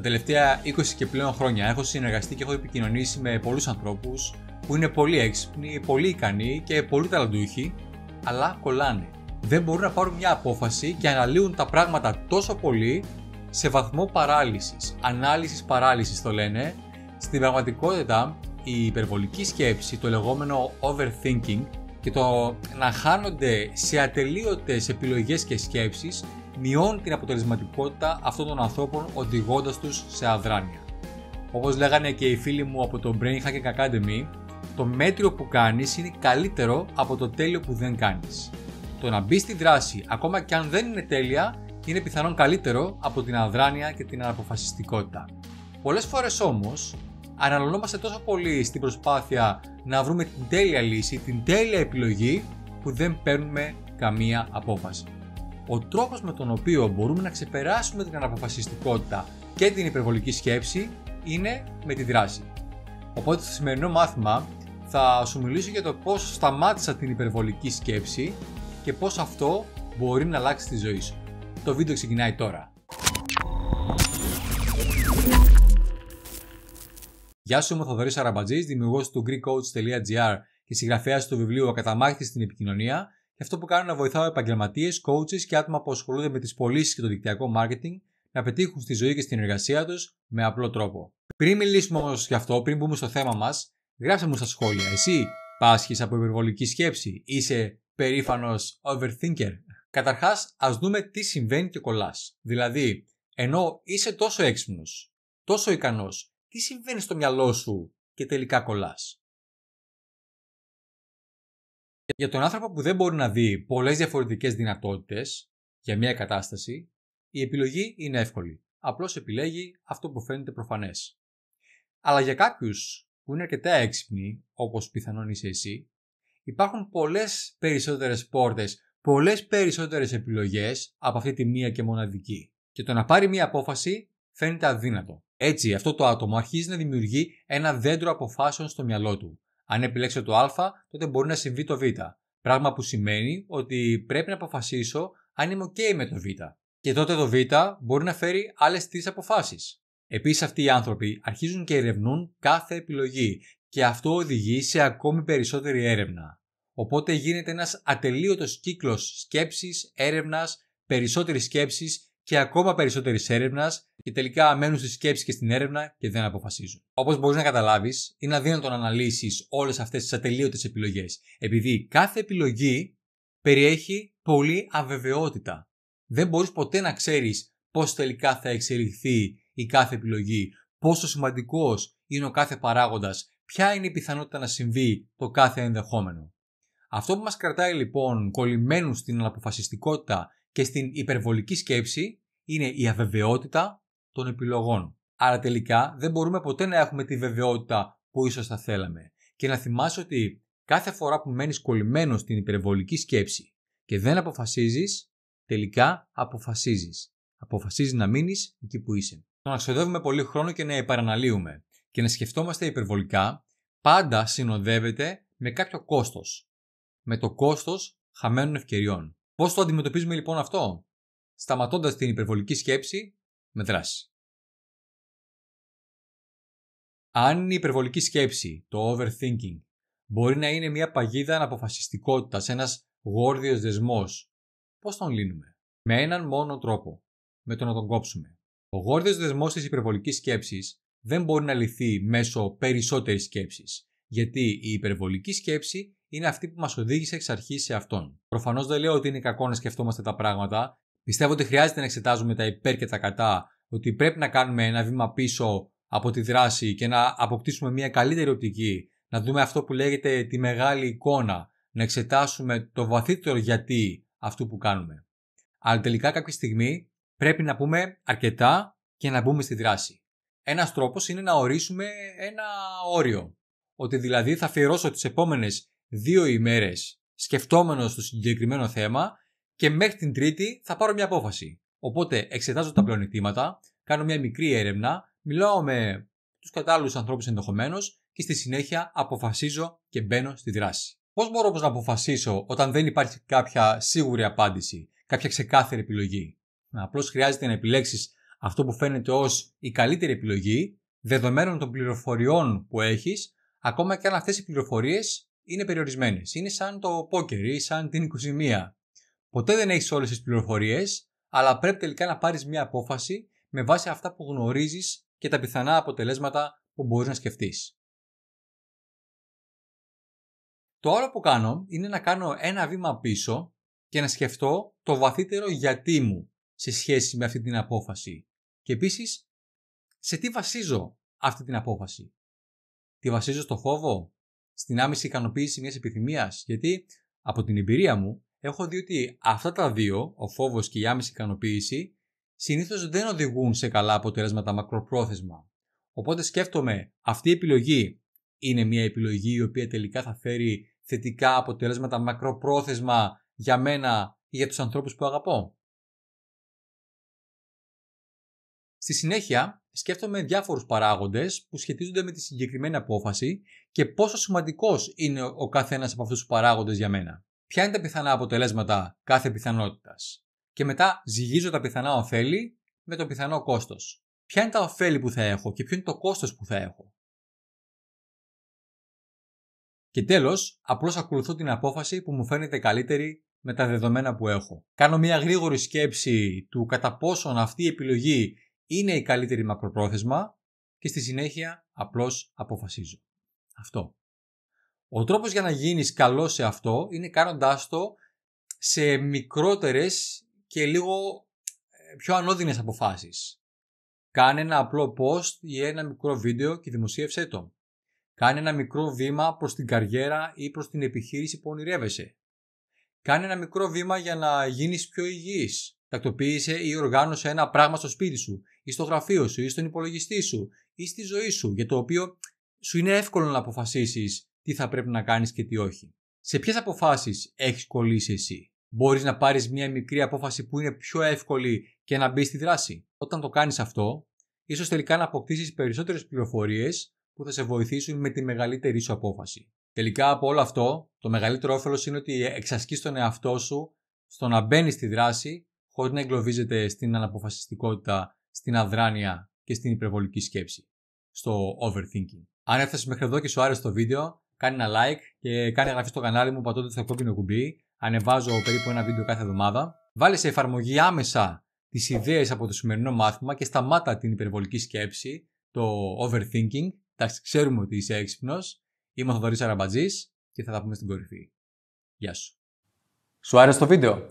Τα τελευταία 20 και πλέον χρόνια έχω συνεργαστεί και έχω επικοινωνήσει με πολλούς ανθρώπους που είναι πολύ έξυπνοι, πολύ ικανοί και πολύ ταλαντούχοι, αλλά κολλάνε. Δεν μπορούν να πάρουν μια απόφαση και αναλύουν τα πράγματα τόσο πολύ σε βαθμό παράλυσης. Ανάλυσης παράλυσης το λένε. Στην πραγματικότητα, η υπερβολική σκέψη, το λεγόμενο overthinking και το να χάνονται σε ατελείωτες επιλογές και σκέψεις μειώνει την αποτελεσματικότητα αυτών των ανθρώπων οδηγώντας τους σε αδράνεια. Όπως λέγανε και οι φίλοι μου από το Brain Hacking Academy, το μέτριο που κάνεις είναι καλύτερο από το τέλειο που δεν κάνεις. Το να μπεις στη δράση, ακόμα και αν δεν είναι τέλεια, είναι πιθανόν καλύτερο από την αδράνεια και την αναποφασιστικότητα. Πολλές φορές όμως, αναλωνόμαστε τόσο πολύ στην προσπάθεια να βρούμε την τέλεια λύση, την τέλεια επιλογή, που δεν παίρνουμε καμία απόφαση ο τρόπος με τον οποίο μπορούμε να ξεπεράσουμε την αναποφασιστικότητα και την υπερβολική σκέψη είναι με τη δράση. Οπότε στο σημερινό μάθημα θα σου μιλήσω για το πώς σταμάτησα την υπερβολική σκέψη και πώς αυτό μπορεί να αλλάξει τη ζωή σου. Το βίντεο ξεκινάει τώρα. Γεια σου, είμαι ο Θοδωρής Αραμπατζής, δημιουργός του GreekCoach.gr και συγγραφέας του βιβλίου «Ακαταμάχητης στην επικοινωνία» και αυτό που κάνω είναι να βοηθάω επαγγελματίες, coaches και άτομα που ασχολούνται με τις πωλήσεις και το δικτυακό marketing να πετύχουν στη ζωή και στην εργασία τους με απλό τρόπο. Πριν μιλήσουμε όμως γι' αυτό, πριν μπούμε στο θέμα μας, γράψτε μου στα σχόλια. Εσύ πάσχεις από υπερβολική σκέψη, είσαι περήφανος overthinker. Καταρχάς, ας δούμε τι συμβαίνει και κολλάς. Δηλαδή, ενώ είσαι τόσο έξυπνος, τόσο ικανός, τι συμβαίνει στο μυαλό σου και τελικά κολλάς. Για τον άνθρωπο που δεν μπορεί να δει πολλές διαφορετικές δυνατότητες για μια κατάσταση, η επιλογή είναι εύκολη. Απλώς επιλέγει αυτό που φαίνεται προφανές. Αλλά για κάποιους που είναι αρκετά έξυπνοι, όπως πιθανόν είσαι εσύ, υπάρχουν πολλές περισσότερες πόρτες, πολλές περισσότερες επιλογές από αυτή τη μία και μοναδική. Και το να πάρει μία απόφαση φαίνεται αδύνατο. Έτσι, αυτό το άτομο αρχίζει να δημιουργεί ένα δέντρο αποφάσεων στο μυαλό του, αν επιλέξω το Α, τότε μπορεί να συμβεί το Β. Πράγμα που σημαίνει ότι πρέπει να αποφασίσω αν είμαι OK με το Β. Και τότε το Β μπορεί να φέρει άλλες τρεις αποφάσεις. Επίσης, αυτοί οι άνθρωποι αρχίζουν και ερευνούν κάθε επιλογή και αυτό οδηγεί σε ακόμη περισσότερη έρευνα. Οπότε γίνεται ένας ατελείωτος κύκλος σκέψης, έρευνας, περισσότερης σκέψης και ακόμα περισσότερης έρευνας και τελικά μένουν στη σκέψη και στην έρευνα και δεν αποφασίζουν. Όπως μπορείς να καταλάβεις, είναι αδύνατο να αναλύσεις όλες αυτές τις ατελείωτες επιλογές, επειδή κάθε επιλογή περιέχει πολλή αβεβαιότητα. Δεν μπορείς ποτέ να ξέρεις πώς τελικά θα εξελιχθεί η κάθε επιλογή, πόσο σημαντικός είναι ο κάθε παράγοντας, ποια είναι η πιθανότητα να συμβεί το κάθε ενδεχόμενο. Αυτό που μας κρατάει λοιπόν κολλημένους στην αναποφασιστικότητα και στην υπερβολική σκέψη είναι η αβεβαιότητα των επιλογών. Άρα τελικά δεν μπορούμε ποτέ να έχουμε τη βεβαιότητα που ίσως θα θέλαμε. Και να θυμάσαι ότι κάθε φορά που μένεις κολλημένος στην υπερβολική σκέψη και δεν αποφασίζεις, τελικά αποφασίζεις. Αποφασίζεις να μείνεις εκεί που είσαι. Το να ξοδεύουμε πολύ χρόνο και να επαναλύουμε και να σκεφτόμαστε υπερβολικά πάντα συνοδεύεται με κάποιο κόστος. Με το κόστος χαμένων ευκαιριών. Πώς το αντιμετωπίζουμε λοιπόν αυτό, σταματώντας την υπερβολική σκέψη με δράση. Αν η υπερβολική σκέψη, το overthinking, μπορεί να είναι μια παγίδα αναποφασιστικότητας, ένας γόρδιος δεσμός, πώς τον λύνουμε. Με έναν μόνο τρόπο, με το να τον κόψουμε. Ο γόρδιος δεσμός της υπερβολικής σκέψης δεν μπορεί να λυθεί μέσω περισσότερης σκέψης, γιατί η υπερβολική σκέψη είναι αυτή που μας οδήγησε εξ αρχής σε αυτόν. Προφανώς δεν λέω ότι είναι κακό να σκεφτόμαστε τα πράγματα. Πιστεύω ότι χρειάζεται να εξετάζουμε τα υπέρ και τα κατά, ότι πρέπει να κάνουμε ένα βήμα πίσω από τη δράση και να αποκτήσουμε μια καλύτερη οπτική, να δούμε αυτό που λέγεται τη μεγάλη εικόνα, να εξετάσουμε το βαθύτερο γιατί αυτού που κάνουμε. Αλλά τελικά κάποια στιγμή πρέπει να πούμε αρκετά και να μπούμε στη δράση. Ένας τρόπος είναι να ορίσουμε ένα όριο. Ότι δηλαδή θα αφιερώσω τις επόμενες δύο ημέρες σκεφτόμενος το συγκεκριμένο θέμα και μέχρι την Τρίτη θα πάρω μια απόφαση. Οπότε εξετάζω τα πλεονεκτήματα, κάνω μια μικρή έρευνα, μιλάω με τους κατάλληλους ανθρώπους ενδεχομένως και στη συνέχεια αποφασίζω και μπαίνω στη δράση. Πώς μπορώ όμως να αποφασίσω όταν δεν υπάρχει κάποια σίγουρη απάντηση, κάποια ξεκάθαρη επιλογή. Απλώς χρειάζεται να επιλέξεις αυτό που φαίνεται ως η καλύτερη επιλογή, δεδομένων των πληροφοριών που έχεις, ακόμα και αν αυτές οι πληροφορίες είναι περιορισμένες. Είναι σαν το πόκερ ή σαν την 21. Ποτέ δεν έχεις όλες τις πληροφορίες, αλλά πρέπει τελικά να πάρεις μια απόφαση με βάση αυτά που γνωρίζεις και τα πιθανά αποτελέσματα που μπορείς να σκεφτείς. Το άλλο που κάνω είναι να κάνω ένα βήμα πίσω και να σκεφτώ το βαθύτερο γιατί μου σε σχέση με αυτή την απόφαση. Και επίσης σε τι βασίζω αυτή την απόφαση. Τη βασίζω στο φόβο, στην άμεση ικανοποίηση μιας επιθυμίας. Γιατί από την εμπειρία μου έχω δει ότι αυτά τα δύο, ο φόβος και η άμεση ικανοποίηση, συνήθως δεν οδηγούν σε καλά αποτελέσματα μακροπρόθεσμα. Οπότε σκέφτομαι, αυτή η επιλογή είναι μια επιλογή η οποία τελικά θα φέρει θετικά αποτελέσματα μακροπρόθεσμα για μένα ή για τους ανθρώπους που αγαπώ. Στη συνέχεια, σκέφτομαι διάφορους παράγοντες που σχετίζονται με τη συγκεκριμένη απόφαση και πόσο σημαντικός είναι ο κάθε από αυτούς τους παράγοντες για μένα. Ποια είναι τα πιθανά αποτελέσματα κάθε πιθανότητας. Και μετά ζυγίζω τα πιθανά ωφέλη με το πιθανό κόστος. Ποια είναι τα ωφέλη που θα έχω και ποιο είναι το κόστος που θα έχω. Και τέλος, απλώς ακολουθώ την απόφαση που μου φαίνεται καλύτερη με τα δεδομένα που έχω. Κάνω μια γρήγορη σκέψη του κατά πόσον αυτή η επιλογή είναι η καλύτερη μακροπρόθεσμα και στη συνέχεια απλώς αποφασίζω. Αυτό. Ο τρόπος για να γίνεις καλός σε αυτό είναι κάνοντάς το σε μικρότερες και λίγο ε, πιο ανώδυνες αποφάσεις. Κάνε ένα απλό post ή ένα μικρό βίντεο και δημοσίευσέ το. Κάνε ένα μικρό βήμα προς την καριέρα ή προς την επιχείρηση που ονειρεύεσαι. Κάνε ένα μικρό βήμα για να γίνεις πιο υγιής. Τακτοποίησε ή οργάνωσε ένα πράγμα στο σπίτι σου ή στο γραφείο σου ή στον υπολογιστή σου ή στη ζωή σου για το οποίο σου είναι εύκολο να αποφασίσεις τι θα πρέπει να κάνεις και τι όχι. Σε ποιες αποφάσεις έχεις κολλήσει εσύ. Μπορείς να πάρεις μια μικρή απόφαση που είναι πιο εύκολη και να μπεις στη δράση. Όταν το κάνεις αυτό, ίσως τελικά να αποκτήσεις περισσότερες πληροφορίες που θα σε βοηθήσουν με τη μεγαλύτερη σου απόφαση. Τελικά από όλο αυτό, το μεγαλύτερο όφελος είναι ότι εξασκείς τον εαυτό σου στο να μπαίνεις στη δράση χωρίς να εγκλωβίζεται στην αναποφασιστικότητα στην αδράνεια και στην υπερβολική σκέψη, στο overthinking. Αν έφτασες μέχρι εδώ και σου άρεσε το βίντεο, κάνε ένα like και κάνε εγγραφή στο κανάλι μου πατώντας το κόκκινο κουμπί. Ανεβάζω περίπου ένα βίντεο κάθε εβδομάδα. Βάλε σε εφαρμογή άμεσα τις ιδέες από το σημερινό μάθημα και σταμάτα την υπερβολική σκέψη, το overthinking. Εντάξει, ξέρουμε ότι είσαι έξυπνος. Είμαι ο Θοδωρής Αραμπατζής και θα τα πούμε στην κορυφή. Γεια σου. Σου άρεσε το βίντεο?